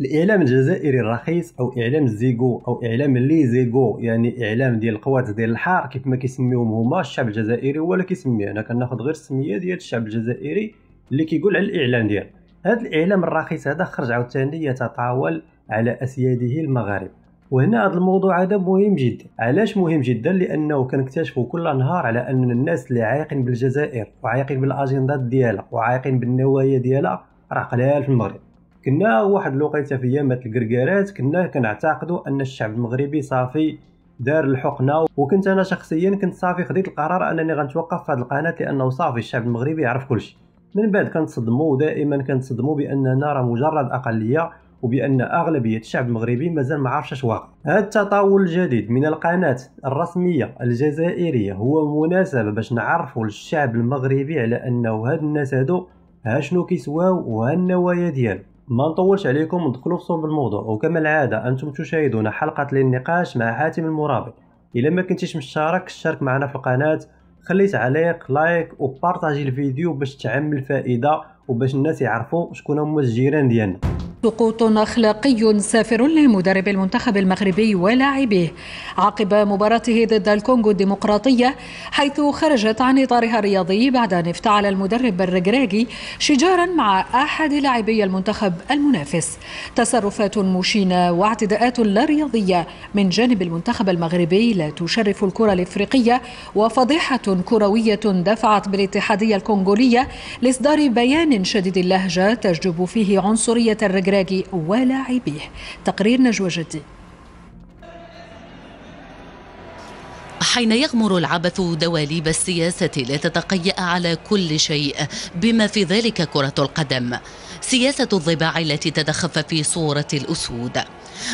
الاعلام الجزائري الرخيص او اعلام زيغو او اعلام لي زيغو يعني اعلام ديال القوات ديال الحار كيف ما كيسميوهم هما الشعب الجزائري ولا كيسميه انا كناخذ غير السميه ديال الشعب الجزائري اللي كيقول على الاعلام ديالو هذا الاعلام الرخيص هذا خرج عاوتاني يتطاول على اسياده المغارب وهنا هذا الموضوع هذا مهم جدا علاش مهم جدا لانه كنكتشفوا كل نهار على ان الناس اللي عايقين بالجزائر وعايقين بالاجندات ديالها وعايقين بالنوايا ديالها راه قلال في المغرب كنا واحد الوقيته في ايامات الكركارات كنا كنعتقدوا ان الشعب المغربي صافي دار الحقنه وكنت انا شخصيا كنت صافي خديت القرار انني غنتوقف في هذه القناه لانه صافي الشعب المغربي يعرف كلشي من بعد كنتصدموا ودائما كنتصدموا باننا راه مجرد اقليه وبان اغلبيه الشعب المغربي مازال ما عارفش اش واقع هذا التطاول الجديد من القناه الرسميه الجزائريه هو مناسبه باش نعرفوا الشعب المغربي على انه هاد الناس هادو ها شنو كيسواو وها النوايا ديالو ما نطولش عليكم ندخلوا في صلب الموضوع وكما العادة أنتم تشاهدون حلقة للنقاش مع حاتم المرابط إلا ما كنتيش مشترك شارك معنا في القناة خلي تعليق لايك وبارطاجي الفيديو باش تعم الفائدة وباش الناس يعرفوا شكون هما الجيران ديالنا سقوط أخلاقي سافر لمدرب المنتخب المغربي ولاعبيه عقب مباراته ضد الكونغو الديمقراطية حيث خرجت عن إطارها الرياضي بعد أن افتعل المدرب الرجراجي شجارا مع أحد لاعبي المنتخب المنافس تصرفات مشينة واعتداءات لا رياضية من جانب المنتخب المغربي لا تشرف الكرة الإفريقية وفضيحة كروية دفعت بالاتحادية الكونغولية لإصدار بيان شديد اللهجة تجذب فيه عنصرية الرجراجي الفراغ ولاعبيه تقرير نجوى جدي حين يغمر العبث دواليب السياسة لتتقيأ على كل شيء بما في ذلك كرة القدم سياسة الضباع التي تتخفى في صورة الأسود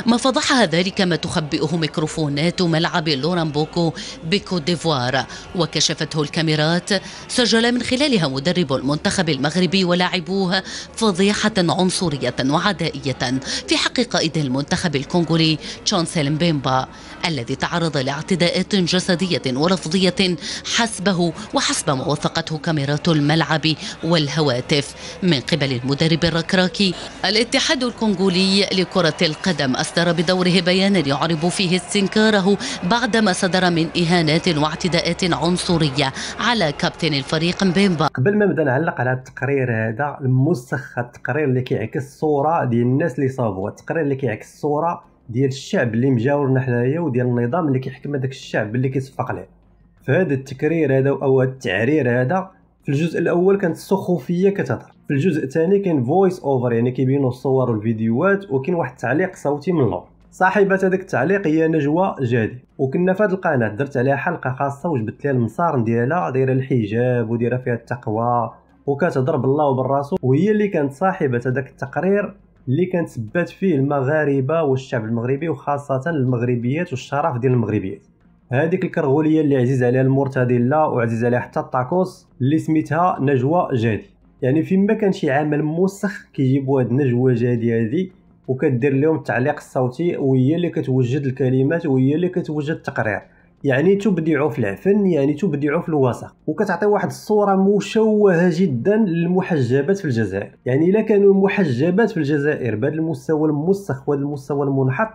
ما فضحها ذلك ما تخبئه ميكروفونات ملعب لورامبوكو بكوت ديفوار وكشفته الكاميرات سجل من خلالها مدرب المنتخب المغربي ولاعبوه فضيحة عنصرية وعدائية في حق قائد المنتخب الكونغولي تشونسيل بيمبا الذي تعرض لاعتداءات جسدية ولفظية حسبه وحسب ما وثقته كاميرات الملعب والهواتف من قبل المدرب الركراكي الاتحاد الكونغولي لكرة القدم كم أصدر بدوره بيانا يعرب فيه استنكاره بعدما صدر من إهانات واعتداءات عنصرية على كابتن الفريق مبيمبا قبل ما نبدا نعلق على التقرير هذا المسخ التقرير اللي كيعكس الصورة ديال الناس اللي صابوا التقرير اللي كيعكس الصورة ديال الشعب اللي مجاورنا حنايا وديال النظام اللي كيحكم هذاك الشعب اللي كيصفق ليه فهذا التقرير هذا او التعرير هذا في الجزء الاول كانت السخوفيه كتهضر في الجزء الثاني كاين فويس اوفر يعني كيبينوا الصور والفيديوهات وكاين واحد التعليق صوتي من اللور صاحبة هذاك التعليق هي نجوى جادي وكنا في هذه القناة درت عليها حلقة خاصة وجبت لها المسار ديالها دايرة الحجاب ودايرة فيها التقوى وكتهضر بالله وبالرسول وهي اللي كانت صاحبة هذاك التقرير اللي كانت سبات فيه المغاربة والشعب المغربي وخاصة المغربيات والشرف ديال المغربيات هذيك الكرغولية اللي عزيز عليها المرتدلة وعزيز عليها حتى الطاكوس اللي سميتها نجوى جادي يعني فين ما كان شي عمل موسخ كيجيبوا هاد النجوجه هادي هادي وكدير لهم التعليق الصوتي وهي اللي كتوجد الكلمات وهي اللي كتوجد التقرير يعني تبدعوا في العفن يعني تبدعوا في الوسخ وكتعطي واحد الصوره مشوهه جدا للمحجبات في الجزائر يعني الا كانوا المحجبات في الجزائر بهذا المستوى الموسخ وهذا المستوى المنحط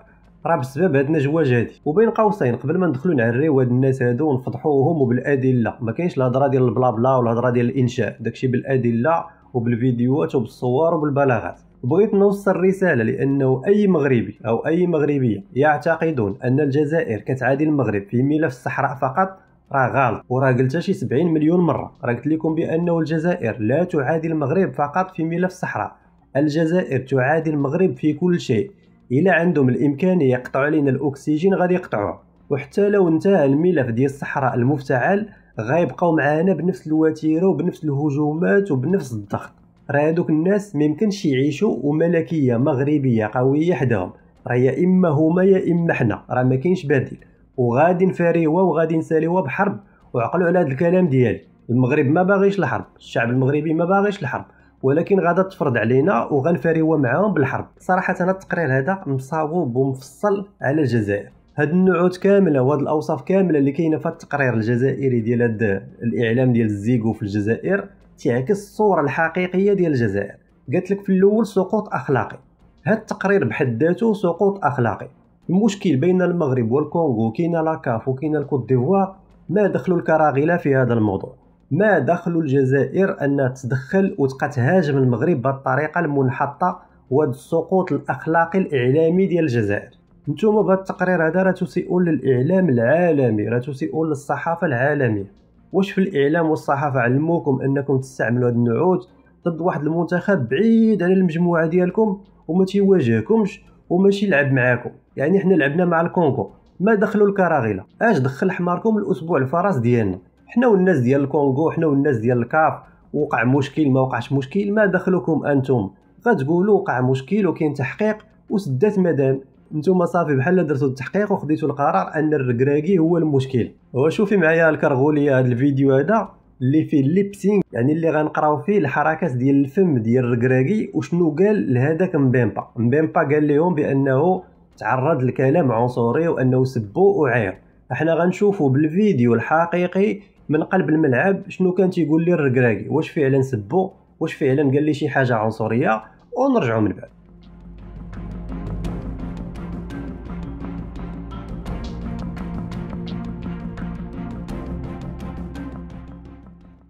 راه بسبب هاد النجواج هادي وبين قوسين قبل ما ندخلو نعريو هاد الناس هادو ونفضحوهم وبالادله ما كاينش الهضره ديال البلا بلا والهضره ديال الانشاء داكشي بالادله وبالفيديوهات وبالصور وبالبلاغات بغيت نوصل رسالة لأنه أي مغربي أو أي مغربية يعتقدون أن الجزائر كتعادي المغرب في ملف الصحراء فقط راه غلط وراه قلتها شي 70 مليون مرة راه قلت لكم بأنه الجزائر لا تعادي المغرب فقط في ملف الصحراء الجزائر تعادي المغرب في كل شيء الا عندهم الامكانيه يقطعوا علينا الاكسجين غادي يقطعوها وحتى لو انتهى الملف ديال الصحراء المفتعل غيبقاو معانا بنفس الوتيره وبنفس الهجومات وبنفس الضغط راه هادوك الناس ميمكنش يعيشوا وملكيه مغربيه قويه حداهم راه يا اما هما يا اما حنا راه ما كاينش بديل وغادي نفاريوها وغادي نساليوها بحرب وعقلوا على هذا الكلام ديالي المغرب ما باغيش الحرب الشعب المغربي ما باغيش الحرب ولكن غادا تفرض علينا وغنفاريو معاهم بالحرب صراحه انا التقرير هذا مصاوب ومفصل على الجزائر هاد النعوت كامله وهاد الاوصاف كامله اللي كاينه في التقرير الجزائري ديال هاد الاعلام ديال الزيغو في الجزائر تعكس الصوره الحقيقيه ديال الجزائر قالت لك في الاول سقوط اخلاقي هاد التقرير بحد ذاته سقوط اخلاقي المشكل بين المغرب والكونغو كاين لاكاف وكاين الكوت ديفوار ما دخلوا الكراغيله في هذا الموضوع ما دخل الجزائر أنها تدخل وتبقى تهاجم المغرب بالطريقة الطريقة المنحطة وهذا السقوط الأخلاقي الإعلامي ديال الجزائر نتوما بهذا التقرير هذا راه تسيئون للإعلام العالمي راه تسيئون للصحافة العالمية واش في الإعلام والصحافة علموكم أنكم تستعملوا هذه النعوت ضد واحد المنتخب بعيد على المجموعة ديالكم وما تيواجهكمش وماشي يلعب معاكم يعني حنا لعبنا مع الكونغو ما دخلوا الكراغيله اش دخل حماركم الاسبوع الفرص ديالنا حنا والناس ديال الكونغو حنا والناس ديال الكاف وقع مشكل ما وقعش مشكل ما دخلكم انتم غتقولوا وقع مشكل وكاين تحقيق وسدات مدام نتوما صافي بحال درتو التحقيق وخديتو القرار ان الركراكي هو المشكل وشوفي معايا الكرغوليه هذا الفيديو هذا اللي فيه الليبسينغ يعني اللي غنقراو فيه الحركات ديال الفم ديال الركراكي وشنو قال لهذاك مبيمبا مبيمبا قال لهم بانه تعرض لكلام عنصري وانه سبو وعير احنا غنشوفو بالفيديو الحقيقي من قلب الملعب شنو كان تيقول لي الركراكي واش فعلا سبو واش فعلا قال لي شي حاجه عنصريه ونرجعوا من بعد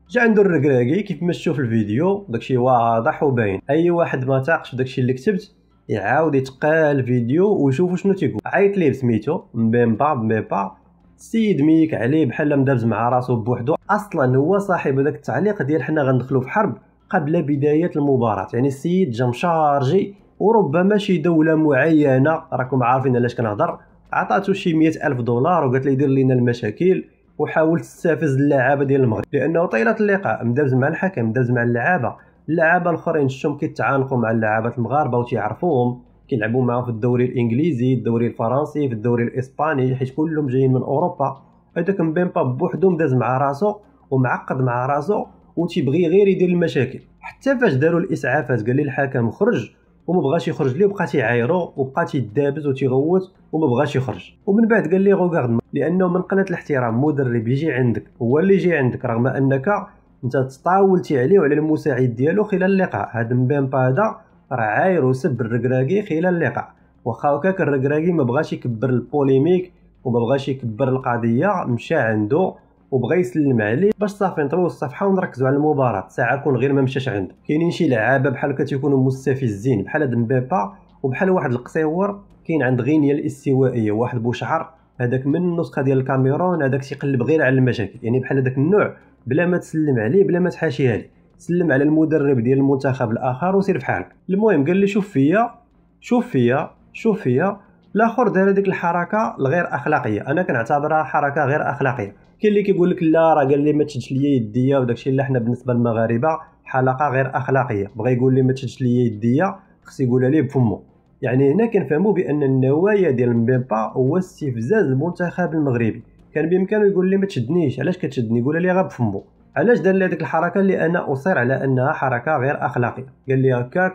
جا عندو الركراكي كيف ما تشوف الفيديو داكشي واضح وباين اي واحد ما تاقش داكشي اللي كتبت يعاود يتقال الفيديو ويشوفو شنو تيقول عيط ليه بسميتو مبيمبا مبيمبا السيد ميك عليه بحال مدابز مع راسو بوحدو اصلا هو صاحب هذاك التعليق ديال حنا غندخلو في حرب قبل بدايه المباراه يعني السيد جا مشارجي وربما شي دوله معينه راكم عارفين علاش كنهضر عطاتو شي مئة ألف دولار وقالت لي دير لينا المشاكل وحاول تستفز اللعابه ديال المغرب لانه طيله اللقاء مدابز مع الحكم مدابز مع اللعابه اللعابه الاخرين شتم كيتعانقوا مع اللعابه المغاربه وتيعرفوهم كيلعبوا معاهم في الدوري الانجليزي الدوري الفرنسي في الدوري الاسباني حيت كلهم جايين من اوروبا هذاك مبيمبا بوحدو داز مع راسو ومعقد مع راسو وتيبغي غير يدير المشاكل حتى فاش داروا الاسعافات قال لي الحكم خرج وما بغاش يخرج ليه وبقى تيعايرو وبقى تيدابز وتيغوت وما بغاش يخرج ومن بعد قال لي غوغارد لانه من قناه الاحترام مدرب يجي عندك هو اللي يجي عندك رغم انك انت تطاولتي عليه وعلى المساعد ديالو خلال اللقاء هذا مبيمبا هذا راه عاير وسب الركراكي خلال اللقاء واخا هكاك الركراكي مبغاش يكبر البوليميك ومبغاش يكبر القضيه مشى عنده وبغى يسلم عليه باش صافي نطلعوا الصفحه ونركزوا على المباراه ساعه كون غير ما مشاش عنده كاينين شي لعابه بحال كتكونوا مستفزين بحال دمبيبا وبحال واحد القصيور كاين عند غينيا الاستوائيه واحد بوشعر هذاك من النسخه ديال الكاميرون هذاك تيقلب غير على المشاكل يعني بحال هذاك النوع بلا ما تسلم عليه بلا ما تحاشيه ليه سلم على المدرب ديال المنتخب الاخر وسير فحالك المهم قال لي شوف فيا شوف فيا شوف فيا الاخر دار هذيك الحركه الغير اخلاقيه انا كنعتبرها حركه غير اخلاقيه كاين اللي كيقول لك لا راه قال لي ما تشدش ليا يديا وداكشي اللي حنا بالنسبه للمغاربه حلقه غير اخلاقيه بغى يقول لي ما تشدش ليا يديا خص يقولها لي بفمو يعني هنا كنفهموا بان النوايا ديال مبيبا هو استفزاز المنتخب المغربي كان بامكانه يقول لي ما تشدنيش علاش كتشدني يقول لي غير بفمو علاش دار لي هذيك الحركه اللي انا اصر على انها حركه غير اخلاقيه قال لي هكاك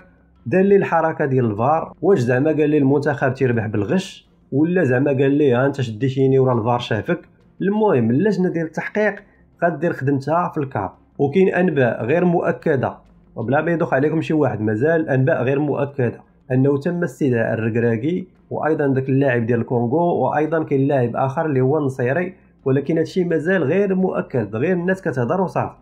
دار لي الحركه ديال الفار واش زعما قال لي المنتخب تيربح بالغش ولا زعما قال لي ها انت شديتيني ورا الفار شافك المهم اللجنه ديال التحقيق غدير خدمتها في الكاب وكاين انباء غير مؤكده وبلا ما يدوخ عليكم شي واحد مازال انباء غير مؤكده انه تم استدعاء الركراكي وايضا ذاك اللاعب ديال الكونغو وايضا كاين لاعب اخر اللي هو النصيري ولكن هادشي مازال غير مؤكد غير الناس كتهضر وصافي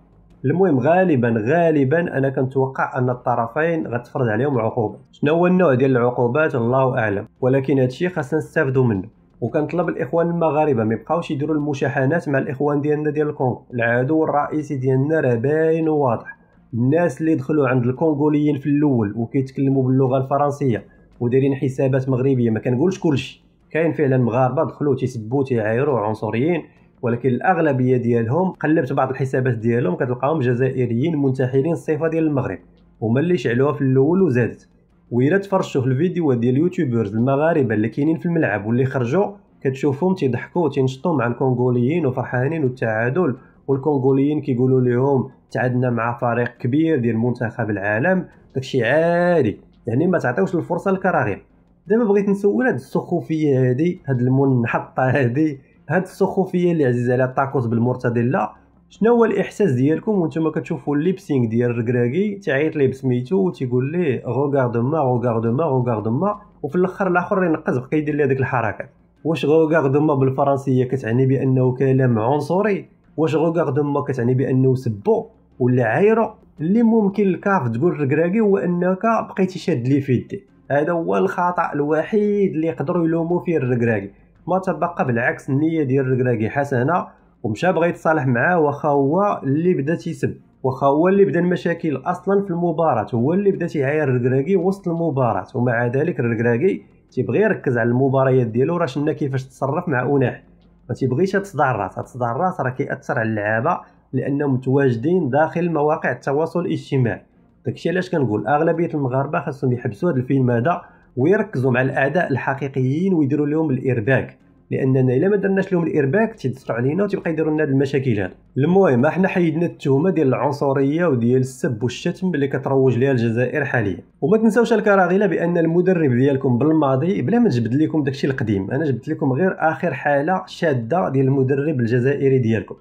المهم غالبا غالبا انا كنتوقع ان الطرفين غتفرض عليهم عقوبات شنو هو النوع ديال العقوبات الله اعلم ولكن هادشي خاصنا نستافدو منه وكنطلب الاخوان المغاربه ما يبقاوش يديروا المشاحنات مع الاخوان ديالنا ديال الكونغو العدو الرئيسي ديالنا راه باين وواضح الناس اللي دخلوا عند الكونغوليين في الاول وكيتكلموا باللغه الفرنسيه ودايرين حسابات مغربيه ما كنقولش كلشي كاين فعلا مغاربه دخلوا تيسبوا تيعايروا عنصريين ولكن الاغلبيه ديالهم قلبت بعض الحسابات ديالهم كتلقاهم جزائريين منتحلين الصفه ديال المغرب هما اللي شعلوها في الاول وزادت ويلا تفرجتوا في الفيديوهات ديال اليوتيوبرز المغاربه اللي كاينين في الملعب واللي خرجوا كتشوفهم تيضحكوا تينشطوا مع الكونغوليين وفرحانين والتعادل والكونغوليين كيقولوا لهم تعادلنا مع فريق كبير ديال منتخب العالم داكشي عادي يعني ما تعطيوش الفرصه للكراغيب دابا بغيت نسول هاد السخوفيه هادي هاد المنحطه هادي هاد السخوفيه اللي عزيز على الطاكوس بالمرتديلا شنو هو الاحساس ديالكم وانتم كتشوفوا الليبسينغ ديال الركراكي تيعيط ليه بسميتو وتيقول ليه غوغارد ما غوغارد ما غوغارد ما وفي الاخر الاخر ينقز بقى يدير ليه هذيك الحركات واش غوغارد ما بالفرنسيه كتعني بانه كلام عنصري واش غوغارد ما كتعني بانه سبو ولا عايرو اللي ممكن الكاف تقول الركراكي هو انك بقيتي شاد ليه في يديه هذا هو الخطا الوحيد اللي يقدروا يلوموا فيه الركراكي ما تبقى بالعكس النيه ديال الركراكي حسنه ومشى بغى يتصالح معاه واخا هو اللي بدا تيسب واخا هو اللي بدا المشاكل اصلا في المباراه هو اللي بدا تيعاير الركراكي وسط المباراه ومع ذلك الركراكي تيبغي يركز على المباريات ديالو راه شفنا كيفاش تصرف مع اوناح ما تيبغيش تصدع الراس تصدع الراس راه كيأثر على اللعابه لانهم متواجدين داخل مواقع التواصل الاجتماعي داكشي علاش كنقول اغلبيه المغاربه خاصهم يحبسوا هذا الفيلم هذا ويركزوا مع الاعداء الحقيقيين ويديروا لهم الارباك لاننا الا ما درناش لهم الارباك تيدسروا علينا وتبقى يديروا لنا هاد المشاكل هاد المهم احنا حيدنا التهمه ديال العنصريه وديال السب والشتم اللي كتروج ليها الجزائر حاليا وما تنساوش الكراغيله بان المدرب ديالكم بالماضي بلا ما نجبد لكم داكشي القديم انا جبت لكم غير اخر حاله شاده ديال المدرب الجزائري ديالكم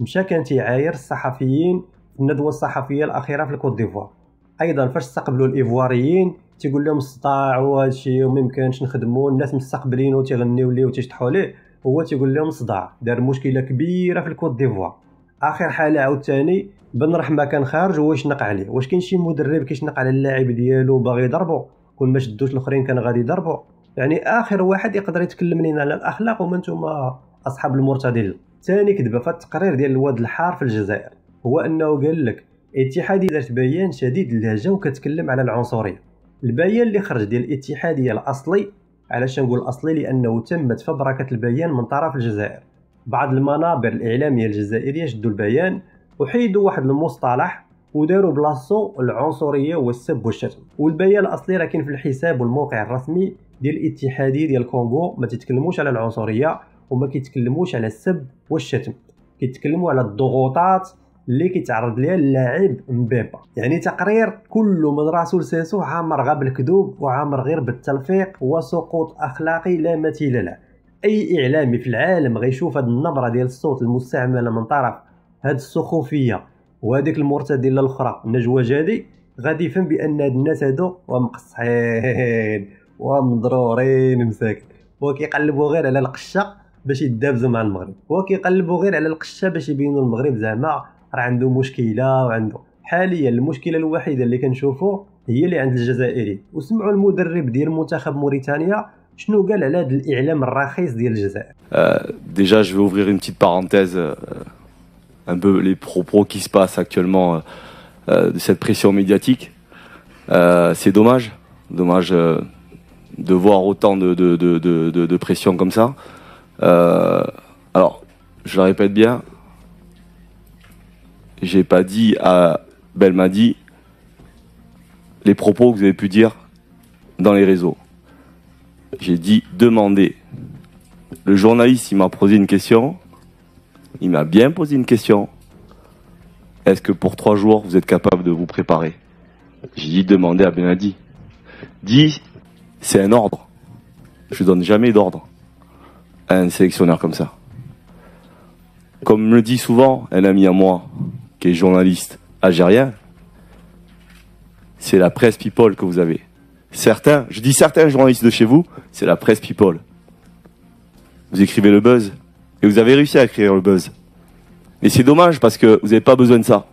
مشى كان تيعاير الصحفيين الندوه الصحفيه الاخيره في الكوت ديفوار ايضا فاش استقبلوا الايفواريين تيقول لهم استطاعوا هذا الشيء وما يمكنش نخدموا الناس مستقبلين وتيغنيو ليه وتيشطحوا ليه هو تيقول لهم صداع دار مشكله كبيره في الكوت ديفوار اخر حاله عاوتاني بن رحمه كان خارج هو شنق عليه واش كاين شي مدرب كيشنق على اللاعب ديالو باغي يضربو كون ما شدوش الاخرين كان غادي يضربو يعني اخر واحد يقدر يتكلم لينا على الاخلاق وما نتوما اصحاب المرتدل ثاني كذبه في التقرير ديال الواد الحار في الجزائر هو انه قال لك الاتحادية دارت بيان شديد اللهجة وكتكلم على العنصرية البيان اللي خرج ديال الاتحادية الأصلي علاش نقول أصلي لأنه تمت فبركة البيان من طرف الجزائر بعض المنابر الإعلامية الجزائرية شدوا البيان وحيدوا واحد المصطلح وداروا بلاصو العنصريه والسب والشتم والبيان الاصلي راه كاين في الحساب والموقع الرسمي ديال الاتحاديه ديال الكونغو ما تتكلموش على العنصريه وما كيتكلموش على السب والشتم كيتكلموا على الضغوطات اللي كيتعرض ليها اللاعب مبابا يعني تقرير كله من راسو لساسو عامر غاب بالكذوب وعامر غير بالتلفيق وسقوط اخلاقي لا مثيل له اي اعلامي في العالم غيشوف هاد النبره ديال الصوت المستعمله من طرف هاد السخوفيه وهذيك المرتدله الاخرى نجوى جادي غادي يفهم بان هاد الناس هادو ومقصحين ومضرورين مساكن وكيقلبوا غير على القشه باش يدابزوا مع المغرب وكيقلبوا غير على القشه باش يبينوا المغرب زعما il a des problèmes. Le il a. Actuellement, problème que nous voit, c'est celui des Algériens. Et écoutez le coach de l'équipe nationale de Mauritanie, qu'est-ce qu'il a dit sur cet élan bon marché du Qatar Euh déjà, je vais ouvrir une petite parenthèse euh، un peu les propos qui se passent actuellement euh, euh, de cette pression médiatique. c'est dommage, dommage de voir autant de pression comme ça. alors, je le répète bien j'ai pas dit à Belmadi les propos que vous avez pu dire dans les réseaux. J'ai dit demandez. Le journaliste, il m'a posé une question. Il m'a bien posé une question. Est-ce que pour trois jours, vous êtes capable de vous préparer J'ai dit demandez à Belmadi. Dis, c'est un ordre. Je donne jamais d'ordre à un sélectionneur comme ça. Comme me le dit souvent un ami à moi, qui est journaliste algérien, c'est la presse people que vous avez. Certains, je dis certains journalistes de chez vous, c'est la presse people. Vous écrivez le buzz. Et vous avez réussi à écrire le buzz. Mais c'est dommage parce que vous n'avez pas besoin de ça.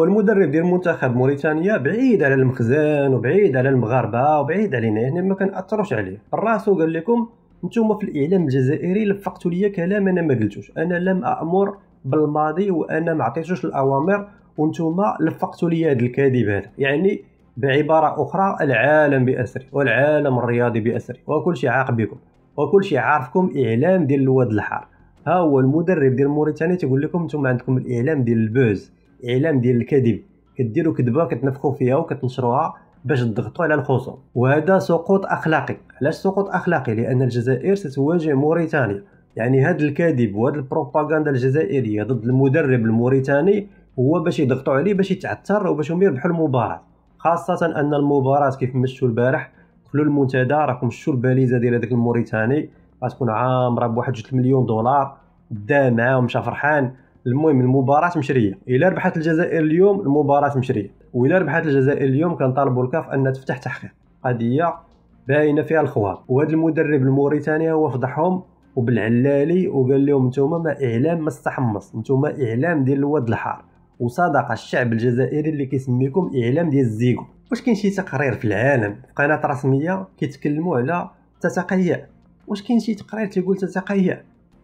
هو المدرب ديال منتخب موريتانيا بعيد على المخزن وبعيد على المغاربه وبعيد علينا هنا ما كنأثروش عليه الراس قال لكم نتوما في الاعلام الجزائري لفقتوا لي كلام انا ما قلتوش انا لم امر بالماضي وانا ما عطيتوش الاوامر وانتوما لفقتوا لي هذا الكذب هذا يعني بعباره اخرى العالم باسري والعالم الرياضي باسري وكل شيء عاق بكم وكل شيء عارفكم اعلام ديال الواد الحار ها هو المدرب ديال موريتانيا تيقول لكم أنتم عندكم الاعلام ديال البوز اعلام ديال الكذب كديروا كذبه كتنفخوا فيها وكتنشروها باش تضغطوا على الخصوم وهذا سقوط اخلاقي علاش سقوط اخلاقي لان الجزائر ستواجه موريتانيا يعني هذا الكذب وهذا البروباغندا الجزائريه ضد المدرب الموريتاني هو باش يضغطوا عليه باش يتعثر وباش هم يربحوا المباراه خاصه ان المباراه كيف مشوا البارح دخلوا المنتدى راكم شتوا الباليزه ديال هذاك الموريتاني غتكون عامره بواحد جوج مليون دولار دا معاه ومشى فرحان المهم المباراه مشريه الا ربحت الجزائر اليوم المباراه مشريه والا ربحت الجزائر اليوم كنطالبوا الكاف ان تفتح تحقيق قضيه باينه فيها الخوار وهذا المدرب الموريتاني هو فضحهم وبالعلالي وقال لهم نتوما ما اعلام ما استحمص نتوما اعلام ديال الواد الحار وصدق الشعب الجزائري اللي كيسميكم اعلام ديال الزيكو واش كاين شي تقرير في العالم في قناه رسميه كيتكلموا على تتقيأ واش كاين شي تقرير تيقول تتقيأ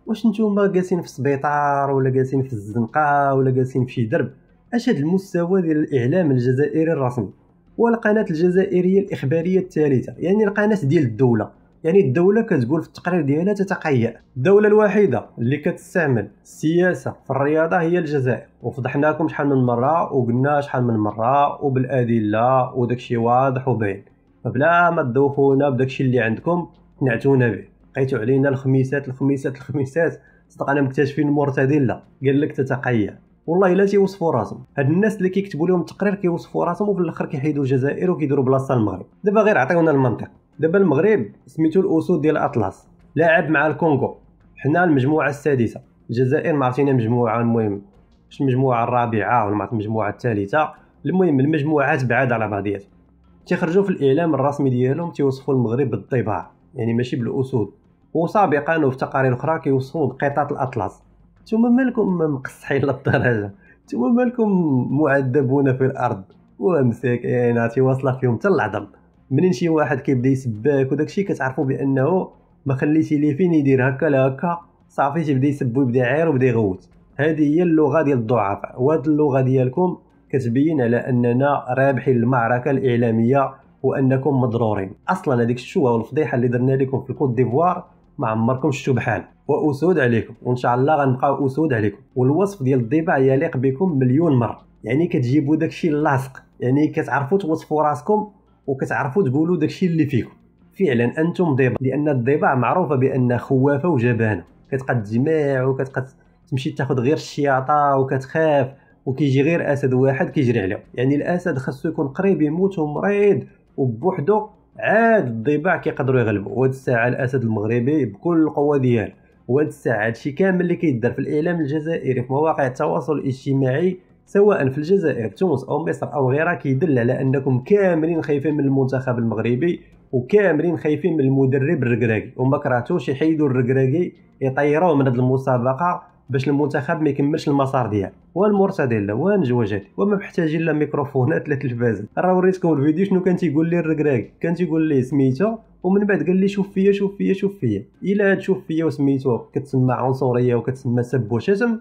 واش نتوما جالسين في السبيطار ولا جالسين في الزنقه ولا جالسين في شي درب اش هذا المستوى ديال الاعلام الجزائري الرسمي والقناه الجزائريه الاخباريه الثالثه يعني القناه ديال الدوله يعني الدوله كتقول في التقرير ديالها تتقيأ الدوله الوحيده اللي كتستعمل السياسه في الرياضه هي الجزائر وفضحناكم شحال من مره وقلنا شحال من مره وبالادله وداكشي واضح وباين فبلا ما تدوخونا بداكشي اللي عندكم تنعتونا به لقيتو علينا الخميسات الخميسات الخميسات صدق انا مكتشفين المرتدله قال لك تتقيع والله الا تيوصفوا راسهم هاد الناس اللي كيكتبوا لهم التقرير كيوصفوا راسهم وفي الاخر كيحيدوا الجزائر وكيديروا بلاصه المغرب دابا غير عطيونا المنطق دابا المغرب سميتو الاسود ديال الاطلس لاعب مع الكونغو حنا المجموعه السادسه الجزائر ما عرفتينا مجموعه المهم واش المجموعه الرابعه ولا المجموعه الثالثه المهم المجموعات بعاد على بعضياتها تيخرجوا في الاعلام الرسمي ديالهم تيوصفوا المغرب بالطباع يعني ماشي بالاسود وسابقا وفي تقارير اخرى كيوصفوا بقطط الاطلس ثم مالكم مقصحين للدرجه ثم مالكم معذبون في الارض ومساكين تيواصله فيهم حتى العظم منين شي واحد كيبدا يسباك وداكشي كتعرفوا بانه ما خليتي ليه فين يدير هكا لا هكا صافي تيبدا يسب ويبدا يعير ويبدا يغوت هذه هي اللغه ديال الضعفاء وهاد اللغه ديالكم كتبين على اننا رابحين المعركه الاعلاميه وانكم مضرورين اصلا هذيك الشوه والفضيحه اللي درنا لكم في الكوت ديفوار ما عمركم شفتو بحال واسود عليكم وان شاء الله غنبقاو اسود عليكم والوصف ديال الضباع يليق بكم مليون مره يعني كتجيبوا داكشي اللاصق يعني كتعرفوا توصفوا راسكم وكتعرفوا تقولوا داكشي اللي فيكم فعلا انتم ضباع لان الضباع معروفه بان خوافه وجبانه كتقد جماع وكتقد تمشي تاخذ غير الشياطه وكتخاف وكيجي غير اسد واحد كيجري عليه يعني الاسد خاصو يكون قريب يموت ومريض وبوحدو عاد الضباع كيقدروا يغلبوا وهاد الساعه الاسد المغربي بكل القوه ديالو وهاد الساعه هادشي كامل اللي كيدار في الاعلام الجزائري في مواقع التواصل الاجتماعي سواء في الجزائر تونس او مصر او غيرها كيدل على انكم كاملين خايفين من المنتخب المغربي وكاملين خايفين من المدرب الركراكي وما كرهتوش يحيدوا الركراكي يطيروه من هاد المسابقه باش المنتخب ما يكملش المسار ديالو والمرتضى لا ونجوجات وما محتاجين لا ميكروفونات لا تلفاز راه وريتكم الفيديو شنو كان تيقول لي الركراك كان تيقول لي سميتو ومن بعد قال لي شوف فيا شوف فيا شوف فيا الا هاد شوف فيا وسميتو كتسمى عنصريه وكتسمى سب وشتم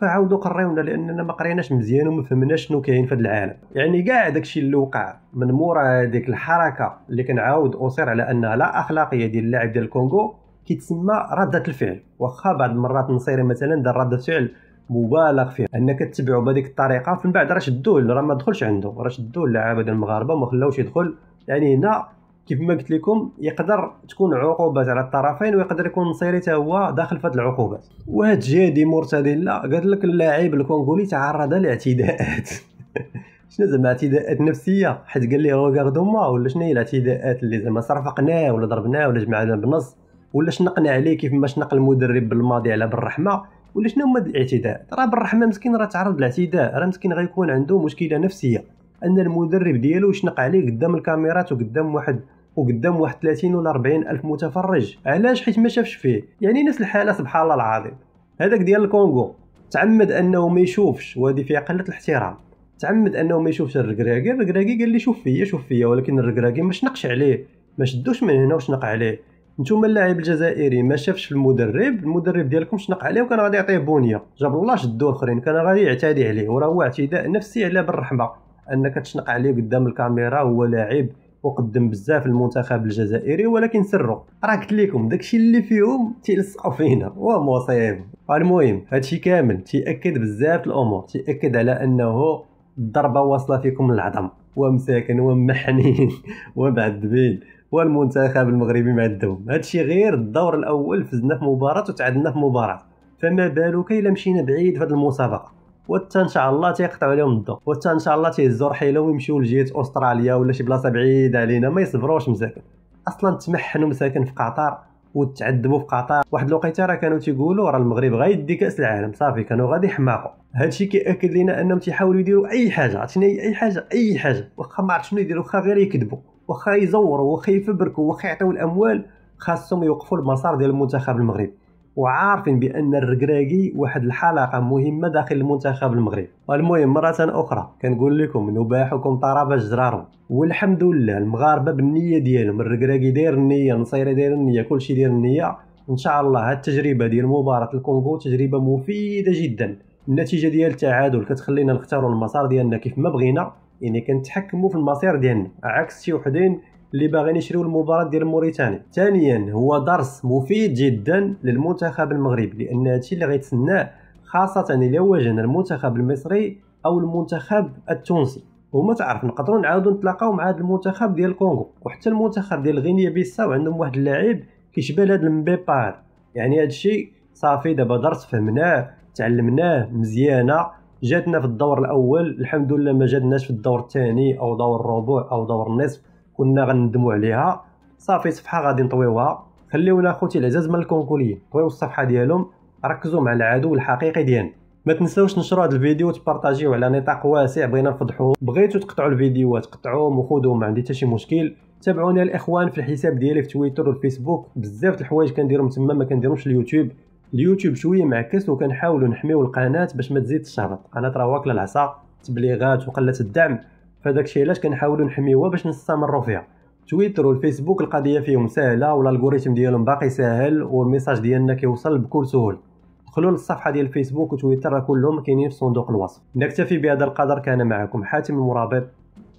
فعاودوا قريونا لاننا ما قريناش مزيان وما فهمناش شنو كاين في هذا العالم يعني كاع داكشي اللي وقع من مورا هذيك الحركه اللي كنعاود اصير على انها لا اخلاقيه ديال اللاعب ديال الكونغو كيتسمى رده الفعل واخا بعض المرات النصيري مثلا دار رده فعل مبالغ فيها انك تتبعو بهذيك الطريقه فمن بعد راه شدوه راه ما دخلش عنده راه شدوه اللعابه ديال المغاربه ما خلاوش يدخل يعني هنا كيف ما قلت لكم يقدر تكون عقوبات على الطرفين ويقدر يكون نصيري حتى هو داخل في هذه العقوبات وهاد جادي مرتدي لا قال لك اللاعب الكونغولي تعرض لاعتداءات شنو زعما اعتداءات نفسيه حيت قال لي روغاردوما ولا شنو هي الاعتداءات اللي زعما صرفقناه ولا ضربناه ولا جمعناه بالنص ولا شنقنا عليه كيف ما شنق المدرب بالماضي على بالرحمه ولا شنو هما الاعتداء راه بالرحمه مسكين راه تعرض للاعتداء راه مسكين غيكون عنده مشكله نفسيه ان المدرب ديالو شنق عليه قدام الكاميرات وقدام واحد وقدام واحد 30 ولا 40 الف متفرج علاش حيت ما شافش فيه يعني نفس الحاله سبحان الله العظيم هذاك ديال الكونغو تعمد انه ما يشوفش وهذه فيها قله الاحترام تعمد انه ما يشوفش الركراكي الركراكي قال لي شوف فيا شوف فيا ولكن الركراكي ما شنقش عليه ما شدوش من هنا وشنق عليه نتوما اللاعب الجزائري ما شافش المدرب المدرب ديالكم شنق عليه وكان غادي يعطيه بونيه جاب الله شدو الاخرين كان غادي يعتدي عليه وراه هو اعتداء نفسي على بالرحمه انك تشنق عليه قدام الكاميرا هو لاعب وقدم بزاف المنتخب الجزائري ولكن سروا راه قلت لكم داكشي اللي فيهم تيلصقوا فينا ومصيب المهم هادشي كامل تياكد بزاف الامور تياكد على انه الضربه واصله فيكم العظم ومساكن ومحنين ومعذبين والمنتخب المغربي الدوم هادشي غير الدور الاول فزنا في مباراه وتعادلنا في مباراه فما بالك الا مشينا بعيد في هذه المسابقه وتا ان شاء الله تيقطعوا عليهم الضو وتا ان شاء الله تيهزوا رحيله ويمشيو لجهه استراليا ولا شي بلاصه بعيده علينا ما يصبروش مساكن اصلا تمحنوا مساكن في قطر وتعذبوا في قطر واحد الوقيته راه كانوا تيقولوا راه المغرب غيدي كاس العالم صافي كانوا غادي يحماقوا هادشي كياكد لينا انهم تيحاولوا يديروا اي حاجه عرفتيني اي حاجه اي حاجه واخا ما عرفت شنو يديروا واخا غير يكذبوا واخا يزوروا واخا يفبركوا واخا يعطيو الاموال خاصهم يوقفوا المسار ديال المنتخب المغربي وعارفين بان الركراكي واحد الحلقه مهمه داخل المنتخب المغربي والمهم مره اخرى كنقول لكم نباحكم طرب جرارهم والحمد لله المغاربه بالنيه ديالهم الركراكي داير النيه النصيري داير النيه كلشي داير النيه ان شاء الله هاد التجربه ديال مباراه الكونغو تجربه مفيده جدا النتيجه ديال التعادل كتخلينا نختاروا المسار ديالنا كيف ما بغينا يعني كنتحكموا في المصير ديالنا عكس شي وحدين اللي باغيين يشريو المباراه ديال موريتانيا ثانيا هو درس مفيد جدا للمنتخب المغربي لان هادشي اللي غيتسناه خاصه الا يعني واجهنا المنتخب المصري او المنتخب التونسي وما تعرف نقدروا نعاودوا نتلاقاو مع هذا المنتخب ديال الكونغو وحتى المنتخب ديال غينيا بيساو عندهم واحد اللاعب كيشبه لهاد المبيبار يعني هادشي صافي دابا درس فهمناه تعلمناه مزيانه جاتنا في الدور الاول الحمد لله ما جاتناش في الدور الثاني او دور الربع او دور النصف كنا غندموا عليها صافي صفحه غادي نطويوها خليونا اخوتي العزاز من الكونكوليين طويو الصفحه ديالهم ركزوا مع العدو الحقيقي ديالنا ما تنساوش نشروا هذا الفيديو وتبارطاجيوه على نطاق واسع بغينا نفضحوه بغيتو تقطعوا الفيديوهات قطعوهم وخذوهم ما عندي حتى شي مشكل تابعوني الاخوان في الحساب ديالي في تويتر والفيسبوك بزاف د الحوايج كنديرهم تما ما كنديرهمش اليوتيوب اليوتيوب شويه معكس وكنحاولوا نحميو القناه باش ما تزيد تهبط القناه راه واكله العصا تبليغات وقله الدعم فداك الشيء علاش كنحاولوا نحميوها باش نستمروا فيها تويتر والفيسبوك القضيه فيهم سهله والالغوريثم ديالهم باقي ساهل والميساج ديالنا كيوصل بكل سهوله دخلوا للصفحه ديال الفيسبوك وتويتر كلهم كاينين في صندوق الوصف نكتفي بهذا القدر كان معكم حاتم المرابط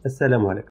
السلام عليكم